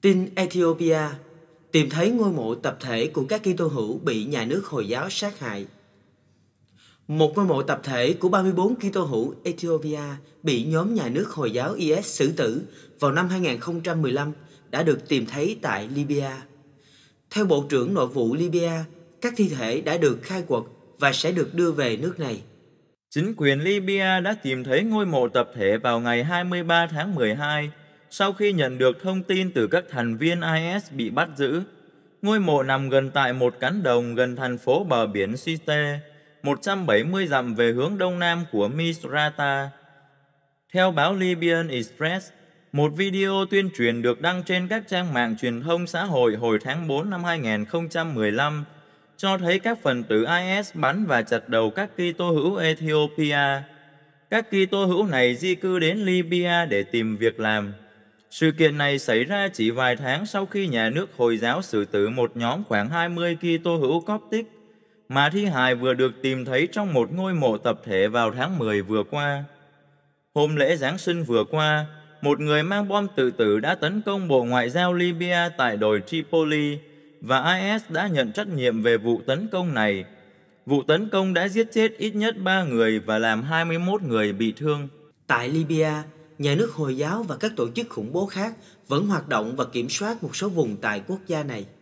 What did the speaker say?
Tin Ethiopia tìm thấy ngôi mộ tập thể của các Kitô hữu bị nhà nước Hồi giáo sát hại. Một ngôi mộ tập thể của 34 Kitô hữu Ethiopia bị nhóm nhà nước Hồi giáo IS xử tử vào năm 2015 đã được tìm thấy tại Libya. Theo Bộ trưởng Nội vụ Libya, các thi thể đã được khai quật và sẽ được đưa về nước này. Chính quyền Libya đã tìm thấy ngôi mộ tập thể vào ngày 23 tháng 12 sau khi nhận được thông tin từ các thành viên IS bị bắt giữ. Ngôi mộ nằm gần tại một cánh đồng gần thành phố bờ biển Siste, 170 dặm về hướng đông nam của Misrata. Theo báo Libyan Express, một video tuyên truyền được đăng trên các trang mạng truyền thông xã hội hồi tháng 4 năm 2015 cho thấy các phần tử IS bắn và chặt đầu các Kitô hữu Ethiopia. Các Kitô hữu này di cư đến Libya để tìm việc làm. Sự kiện này xảy ra chỉ vài tháng sau khi nhà nước Hồi giáo xử tử một nhóm khoảng 20 Kitô hữu Coptic, mà thi hài vừa được tìm thấy trong một ngôi mộ tập thể vào tháng 10 vừa qua. Hôm lễ Giáng sinh vừa qua, một người mang bom tự tử đã tấn công Bộ Ngoại giao Libya tại đồi Tripoli và IS đã nhận trách nhiệm về vụ tấn công này. Vụ tấn công đã giết chết ít nhất 3 người và làm 21 người bị thương. Tại Libya, nhà nước Hồi giáo và các tổ chức khủng bố khác vẫn hoạt động và kiểm soát một số vùng tại quốc gia này.